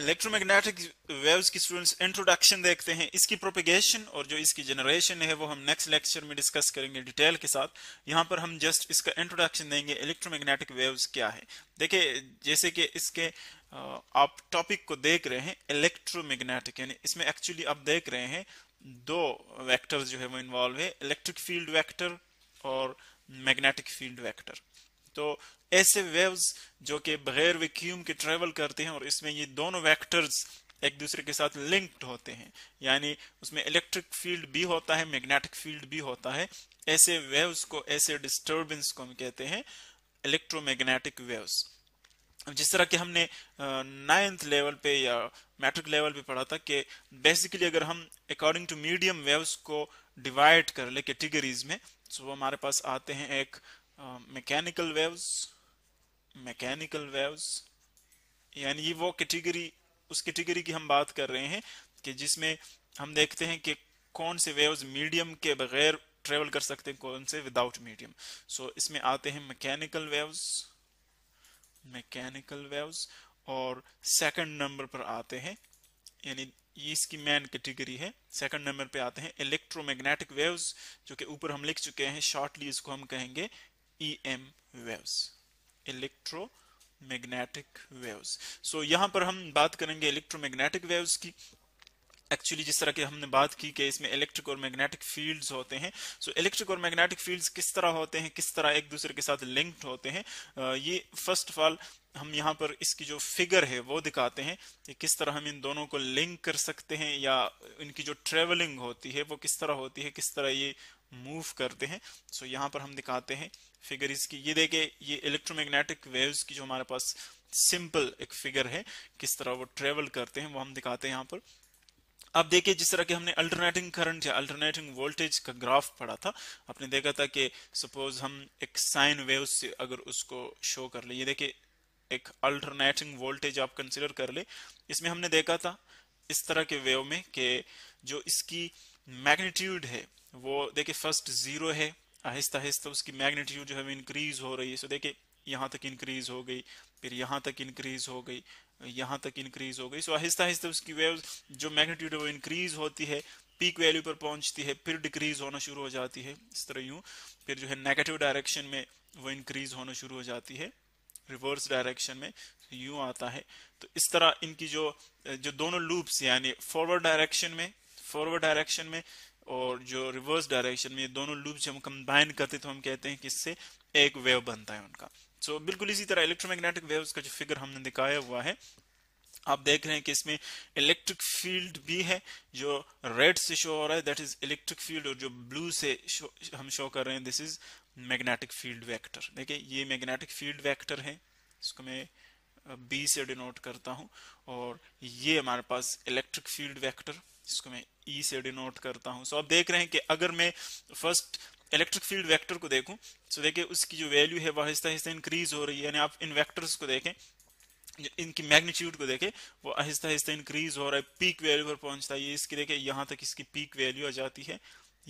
electromagnetic waves की students introduction देखते हैं इसकी प्रोपेगेशन और जो इसकी जनरेशन है वो हम नेक्स्ट लेक्चर में डिस्कस करेंगे डिटेल के साथ यहाँ पर हम जस्ट इसका इंट्रोडक्शन देंगे इलेक्ट्रोमैग्नेटिक वेव्स क्या है देखिए जैसे कि इसके आप टॉपिक को देख रहे हैं इलेक्ट्रोमैग्नेटिक यानी इसमें एक्चुअली आप देख रहे हैं दो वैक्टर जो है वो इन्वॉल्व है इलेक्ट्रिक फील्ड वैक्टर और मैग्नेटिक फील्ड वैक्टर तो ऐसे वेव्स जो कि बगैर वैक्यूम के ट्रेवल करते हैं और इसमें ये दोनों वेक्टर्स एक दूसरे के साथ लिंक्ड होते हैं यानी उसमें इलेक्ट्रिक फील्ड भी होता है मैग्नेटिक फील्ड भी होता है ऐसे वेव्स को ऐसे डिस्टर्बेंस को हम कहते हैं इलेक्ट्रोमैग्नेटिक वेव्स जिस तरह कि हमने नाइन्थ लेवल पे या मैट्रिक लेवल पे पढ़ा था कि बेसिकली अगर हम अकॉर्डिंग टू मीडियम वेव्स को डिवाइड कर ले कैटेगरीज में तो हमारे पास आते हैं एक मैकेनिकल वेव्स मैकेनिकल वेव्स यानी ये वो कैटेगरी उस कैटेगरी की हम बात कर रहे हैं कि जिसमें हम देखते हैं कि कौन से वेव्स मीडियम के बगैर ट्रेवल कर सकते हैं कौन से विदाउट मीडियम सो इसमें आते हैं मैकेनिकल वेव्स मैकेनिकल वेव्स और सेकंड नंबर पर आते हैं यानी ये इसकी मेन कैटेगरी है सेकंड नंबर पे आते हैं इलेक्ट्रोमैग्नेटिक वेव्स जो कि ऊपर हम लिख चुके हैं शॉर्टली इसको हम कहेंगे E M waves electromagnetic waves so यहां पर हम बात करेंगे इलेक्ट्रोमैग्नेटिक वेव्स की एक्चुअली जिस तरह की हमने बात की कि इसमें इलेक्ट्रिक और मैग्नेटिक फील्ड्स होते हैं सो इलेक्ट्रिक और मैग्नेटिक फील्ड्स किस तरह होते हैं किस तरह एक दूसरे के साथ लिंक्ड होते हैं ये फर्स्ट ऑफ ऑल हम यहाँ पर इसकी जो फिगर है वो दिखाते हैं कि किस तरह हम इन दोनों को लिंक कर सकते हैं या इनकी जो ट्रेवलिंग होती है वो किस तरह होती है किस तरह ये मूव करते हैं सो so, यहाँ पर हम दिखाते हैं फिगर इसकी ये देखे ये इलेक्ट्रोमैग्नेटिक वेव्स की जो हमारे पास सिंपल एक फिगर है किस तरह वो ट्रेवल करते हैं वो हम दिखाते हैं यहाँ पर आप देखिए जिस तरह के हमने अल्टरनेटिंग करंट या अल्टरनेटिंग वोल्टेज का ग्राफ पढ़ा था आपने देखा था कि सपोज हम एक साइन वेव से अगर उसको शो कर ले ये देखिए एक अल्टरनेटिंग वोल्टेज आप कंसिडर कर ले इसमें हमने देखा था इस तरह के वेव में कि जो इसकी मैग्नीट्यूड है वो देखिए फर्स्ट जीरो है आहिस्ता आहिस्ता उसकी मैग्नीट्यूड जो है इंक्रीज हो रही है सो देखिए यहाँ तक इंक्रीज हो गई फिर यहाँ तक इंक्रीज हो गई यहाँ तक इंक्रीज हो गई सो आहिस्ता आहिस्ता उसकी वेव जो मैग्नीट्यूड है वो इंक्रीज होती है पीक वैल्यू पर पहुंचती है फिर डिक्रीज होना शुरू हो जाती है इस तरह यूँ फिर जो है नेगेटिव डायरेक्शन में वो इंक्रीज होना शुरू हो जाती है रिवर्स डायरेक्शन में यूं आता है तो इस तरह इनकी जो जो दोनों लूप्स यानी फॉरवर्ड डायरेक्शन में फॉरवर्ड डायरेक्शन में और जो रिवर्स डायरेक्शन में ये दोनों लूप जब हम कंबाइन करते तो हम कहते हैं कि इससे एक वेव बनता है उनका सो so, बिल्कुल इसी तरह इलेक्ट्रोमैग्नेटिक वेव्स का जो फिगर हमने दिखाया हुआ है आप देख रहे हैं कि इसमें इलेक्ट्रिक फील्ड भी है जो रेड से शो हो रहा है दैट इज इलेक्ट्रिक फील्ड और जो ब्लू से शो, हम शो कर रहे हैं this is magnetic field vector देखिए ये मैग्नेटिक फील्ड वेक्टर है इसको मैं बी से डिनोट करता हूं और ये हमारे पास इलेक्ट्रिक फील्ड वेक्टर इसको मैं ई e से डिनोट करता हूं सो so, आप देख रहे हैं कि अगर मैं फर्स्ट इलेक्ट्रिक फील्ड वेक्टर को देखूं तो देखिए उसकी जो वैल्यू है वह आहिस्ता आहिस्ता इंक्रीज हो रही है यानी आप इन वेक्टर्स को देखें इनकी मैग्नीट्यूड को देखें वो आहिस्ता आहिस्ता इंक्रीज हो रहा है पीक वैल्यू पर पहुंचता है ये इसकी देखें यहाँ तक इसकी पीक वैल्यू आ जाती है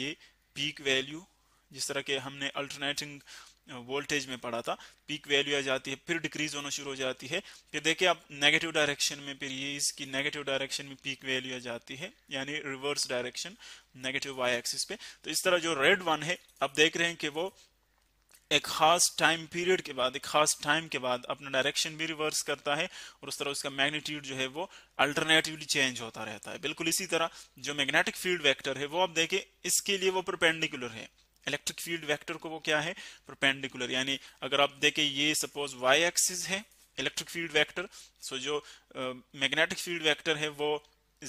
ये पीक वैल्यू जिस तरह के हमने अल्टरनेटिंग वोल्टेज में पड़ा था पीक वैल्यू आ जाती है फिर डिक्रीज होना शुरू हो जाती है फिर देखिए आप नेगेटिव डायरेक्शन में फिर ये इसकी नेगेटिव डायरेक्शन में पीक वैल्यू आ जाती है यानी reverse direction negative Y axis पे तो इस तरह जो रेड वन है आप देख रहे हैं कि वो एक खास टाइम पीरियड के बाद एक खास टाइम के बाद अपना डायरेक्शन भी रिवर्स करता है और उस तरह उसका मैग्नीट्यूड जो है वो अल्टरनेटिवली चेंज होता रहता है बिल्कुल इसी तरह जो मैग्नेटिक फील्ड वेक्टर है वो आप देखें इसके लिए वो परपेंडिकुलर है इलेक्ट्रिक फील्ड वेक्टर को वो क्या है प्रोपेंडिकुलर यानी अगर आप देखें ये सपोज वाई एक्सिस है इलेक्ट्रिक फील्ड वेक्टर सो जो मैग्नेटिक फील्ड वेक्टर है वो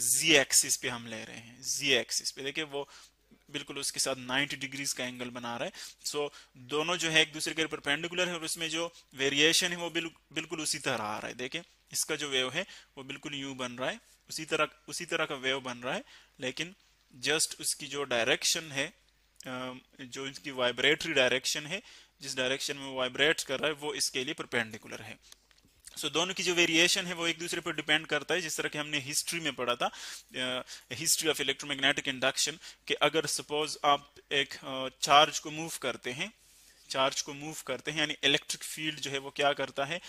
जी एक्सिस पे हम ले रहे हैं जी एक्सिस पे देखिए वो बिल्कुल उसके साथ 90 डिग्रीज का एंगल बना रहा है सो so, दोनों जो है एक दूसरे के परपेंडिकुलर है और उसमें जो वेरिएशन है वो बिल्कुल उसी तरह आ रहा है देखिए इसका जो वेव है वो बिल्कुल यू बन रहा है उसी तरह उसी तरह का वेव बन रहा है लेकिन जस्ट उसकी जो डायरेक्शन है जो इसकी वाइब्रेटरी डायरेक्शन है जिस डायरेक्शन में वो वाइब्रेट कर रहा है वो इसके लिए परपेंडिकुलर है सो so, दोनों की जो वेरिएशन है वो एक दूसरे पर डिपेंड करता है जिस तरह की हमने हिस्ट्री में पढ़ा था हिस्ट्री ऑफ इलेक्ट्रोमैग्नेटिक इंडक्शन कि अगर सपोज आप एक चार्ज uh, को मूव करते हैं चार्ज को मूव करते हैं यानी इलेक्ट्रिक फील्ड जो है वो क्या करता है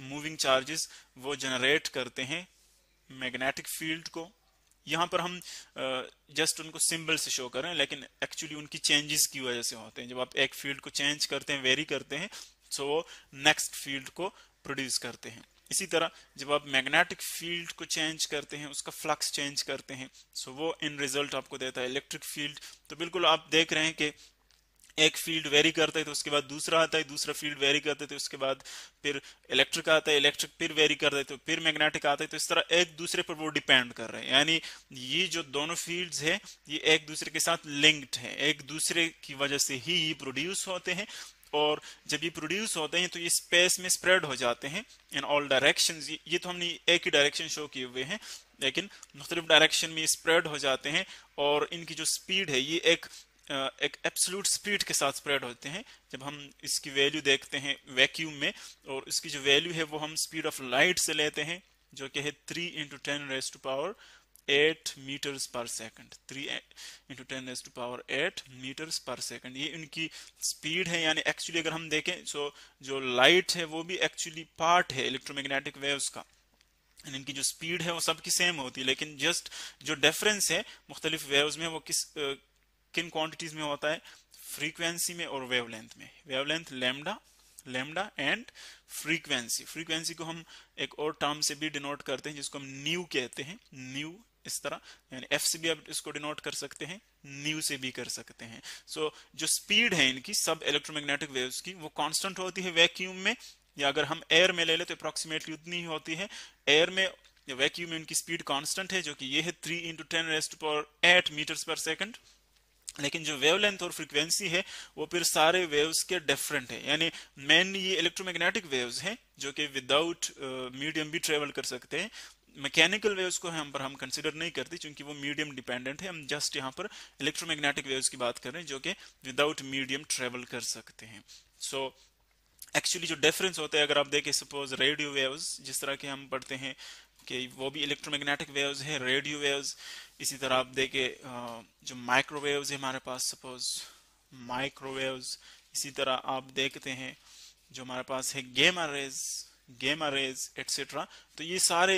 मूविंग चार्जेस वो जनरेट करते हैं मैग्नेटिक फील्ड को यहाँ पर हम जस्ट उनको सिंबल से शो करें लेकिन एक्चुअली उनकी चेंजेस की वजह से होते हैं जब आप एक फील्ड को चेंज करते हैं वेरी करते हैं सो वो नेक्स्ट फील्ड को प्रोड्यूस करते हैं इसी तरह जब आप मैग्नेटिक फील्ड को चेंज करते हैं उसका फ्लक्स चेंज करते हैं सो वो इन रिजल्ट आपको देता है इलेक्ट्रिक फील्ड तो बिल्कुल आप देख रहे हैं कि एक फील्ड वेरी करता है तो उसके बाद दूसरा आता है दूसरा फील्ड वेरी करता है तो उसके बाद फिर इलेक्ट्रिक आता है इलेक्ट्रिक फिर वेरी करता है तो फिर मैग्नेटिक आता है तो इस तरह एक दूसरे पर वो डिपेंड कर रहे हैं यानी ये जो दोनों फील्ड्स है ये एक दूसरे के साथ लिंक्ड है एक दूसरे की वजह से ही ये प्रोड्यूस होते हैं और जब ये प्रोड्यूस होते हैं तो ये स्पेस में स्प्रेड हो जाते हैं इन ऑल डायरेक्शन ये तो हमने एक ही डायरेक्शन शो किए हुए हैं लेकिन मुख्तलिफ डायरेक्शन में स्प्रेड हो जाते हैं और इनकी जो स्पीड है ये एक एक एब्सोल्यूट स्पीड के साथ स्प्रेड होते हैं जब हम इसकी वैल्यू देखते हैं वैक्यूम में और इसकी जो वैल्यू है वो हम स्पीड ऑफ लाइट से लेते हैं जो कि है three into ten raise to power eight metres per second three into ten raise to power eight metres per second ये इनकी स्पीड है यानी एक्चुअली अगर हम देखें तो जो लाइट है वो भी एक्चुअली पार्ट है इलेक्ट्रोमैग्नेटिक वेव्स का इनकी जो स्पीड है वो सबकी सेम होती है लेकिन जस्ट जो डिफरेंस है मुख्तलिफ वेव्स में वो किस किन क्वांटिटीज में होता है फ्रीक्वेंसी में और वेवलेंथ में wavelength lambda lambda and frequency frequency को हम एक और टर्म से भी डिनोट करते हैं जिसको हम न्यू कहते हैं न्यू इस तरह यानी एफ से भी आप इसको डिनोट कर सकते हैं न्यू से भी कर सकते हैं सो so, जो स्पीड है इनकी सब इलेक्ट्रोमैग्नेटिक वेव्स की वो कांस्टेंट होती है वैक्यूम में या अगर हम एयर में ले लें तो अप्रोक्सीमेटली उतनी ही होती है एयर में वैक्यूम में उनकी स्पीड कांस्टेंट है जो कि ये है three into ten raised per eight metres per second लेकिन जो वेवलेंथ और फ्रीक्वेंसी है वो फिर सारे वेव्स के डिफरेंट है यानी मेन ये इलेक्ट्रोमैग्नेटिक वेव्स हैं जो कि विदाउट मीडियम uh, भी ट्रेवल कर सकते हैं मैकेनिकल वेव्स को हम पर हम कंसिडर नहीं करते क्योंकि वो मीडियम डिपेंडेंट है हम जस्ट यहाँ पर इलेक्ट्रोमैग्नेटिक वेव्स की बात कर रहे हैं जो कि विदाउट मीडियम ट्रेवल कर सकते हैं सो so, एक्चुअली जो डिफरेंस होता है अगर आप देखें सपोज रेडियो वेव्स जिस तरह के हम पढ़ते हैं कि वो भी इलेक्ट्रोमैग्नेटिक वेव्स है रेडियो वेव्स इसी तरह आप देखें जो माइक्रोवेव्स है हमारे पास सपोज माइक्रोवेव्स इसी तरह आप देखते हैं जो हमारे पास है गेमा रेज गेमा रेज एटसेट्रा तो ये सारे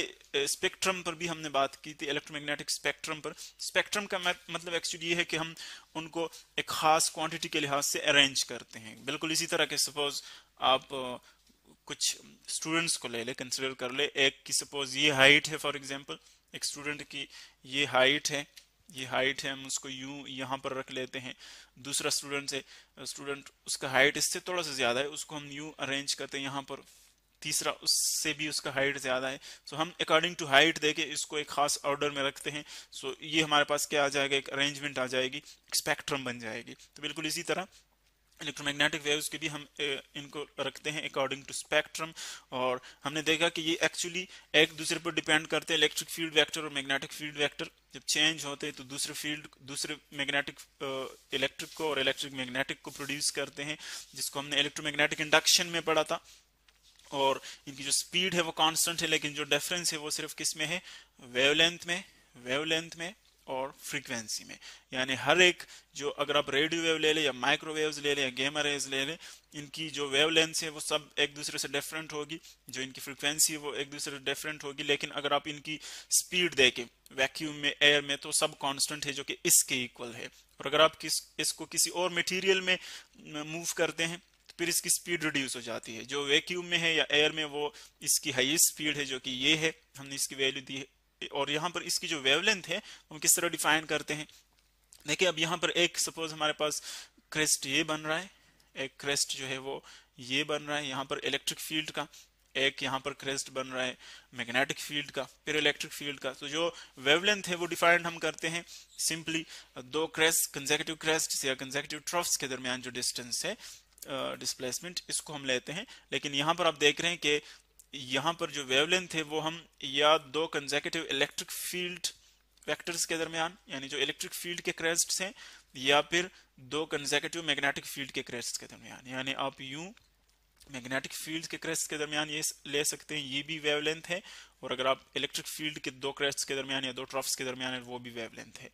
स्पेक्ट्रम पर भी हमने बात की थी इलेक्ट्रोमैग्नेटिक स्पेक्ट्रम पर स्पेक्ट्रम का मतलब एक्चुअली ये है कि हम उनको एक खास क्वांटिटी के लिहाज से अरेंज करते हैं बिल्कुल इसी तरह के सपोज आप कुछ स्टूडेंट्स को ले ले कंसिडर कर ले एक की सपोज ये हाइट है फॉर एग्जाम्पल एक स्टूडेंट की ये हाइट है ये हाइट है हम उसको यूं यहाँ पर रख लेते हैं दूसरा स्टूडेंट है स्टूडेंट उसका हाइट इससे थोड़ा सा ज़्यादा है उसको हम यूं अरेंज करते हैं यहाँ पर तीसरा उससे भी उसका हाइट ज़्यादा है सो so, हम अकॉर्डिंग टू हाइट देके इसको एक खास ऑर्डर में रखते हैं सो so, ये हमारे पास क्या आ जाएगा एक अरेंजमेंट आ जाएगी स्पेक्ट्रम बन जाएगी तो बिल्कुल इसी तरह इलेक्ट्रोमैग्नेटिक वेव्स के भी हम इनको रखते हैं अकॉर्डिंग टू स्पेक्ट्रम और हमने देखा कि ये एक्चुअली एक दूसरे पर डिपेंड करते हैं इलेक्ट्रिक फील्ड वेक्टर और मैग्नेटिक फील्ड वेक्टर जब चेंज होते हैं तो दूसरे फील्ड दूसरे मैग्नेटिक इलेक्ट्रिक को और इलेक्ट्रिक मैग्नेटिक को प्रोड्यूस करते हैं जिसको हमने इलेक्ट्रोमैग्नेटिक इंडक्शन में पढ़ा था और इनकी जो स्पीड है वो कांस्टेंट है लेकिन जो डिफरेंस है वो सिर्फ किस में है वेवलेंथ में वेवलेंथ में और फ्रीक्वेंसी में यानी हर एक जो अगर आप रेडियो वेव ले लें या माइक्रोवेव ले लें या गेमा रेज ले लें इनकी जो वेव लेंथ है वो सब एक दूसरे से डिफरेंट होगी जो इनकी फ्रीक्वेंसी है वो एक दूसरे से डिफरेंट होगी लेकिन अगर आप इनकी स्पीड देखें वैक्यूम में एयर में तो सब कांस्टेंट है जो कि इसके इक्वल है और अगर आप किस इसको किसी और मटेरियल में मूव करते हैं फिर इसकी स्पीड रिड्यूस हो जाती है जो वैक्यूम में है या एयर में वो इसकी हाईएस्ट स्पीड है जो कि ये है हमने इसकी वैल्यू दी है और यहाँ पर इसकी जो वेवलेंथ है हम किस तरह डिफाइन करते हैं देखिए अब यहाँ पर एक सपोज हमारे पास क्रेस्ट ये बन रहा है एक क्रेस्ट जो है वो ये बन रहा है यहाँ पर इलेक्ट्रिक फील्ड का एक यहाँ पर क्रेस्ट बन रहा है मैग्नेटिक फील्ड का फिर इलेक्ट्रिक फील्ड का तो जो वेवलेंथ है वो डिफाइंड हम करते हैं सिंपली दो क्रेस्ट कंजेकेटिव क्रेस्ट या कंजेकेटिव ट्रफ्स के दरमियान जो डिस्टेंस है डिस्प्लेसमेंट इसको हम लेते हैं लेकिन यहाँ पर आप देख रहे हैं कि यहाँ पर जो वेवलेंथ है वो हम या दो कंजेकेटिव इलेक्ट्रिक फील्ड वेक्टर्स के दरमियान यानी जो इलेक्ट्रिक फील्ड के क्रेस्ट हैं या फिर दो कंजेकेटिव मैग्नेटिक फील्ड के क्रेस्ट के दरमियान यानी आप यूं मैग्नेटिक फील्ड के क्रेस्ट के दरमियान ये ले सकते हैं ये भी वेवलेंथ है और अगर आप इलेक्ट्रिक फील्ड के दो क्रेस्ट के दरमियान या दो ट्रफ्स के दरमियान है वो भी वेवलेंथ है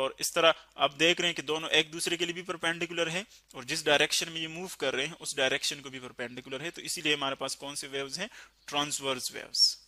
और इस तरह आप देख रहे हैं कि दोनों एक दूसरे के लिए भी परपेंडिकुलर है और जिस डायरेक्शन में ये मूव कर रहे हैं उस डायरेक्शन को भी परपेंडिकुलर है तो इसीलिए हमारे पास कौन से वेव्स हैं ट्रांसवर्स वेव्स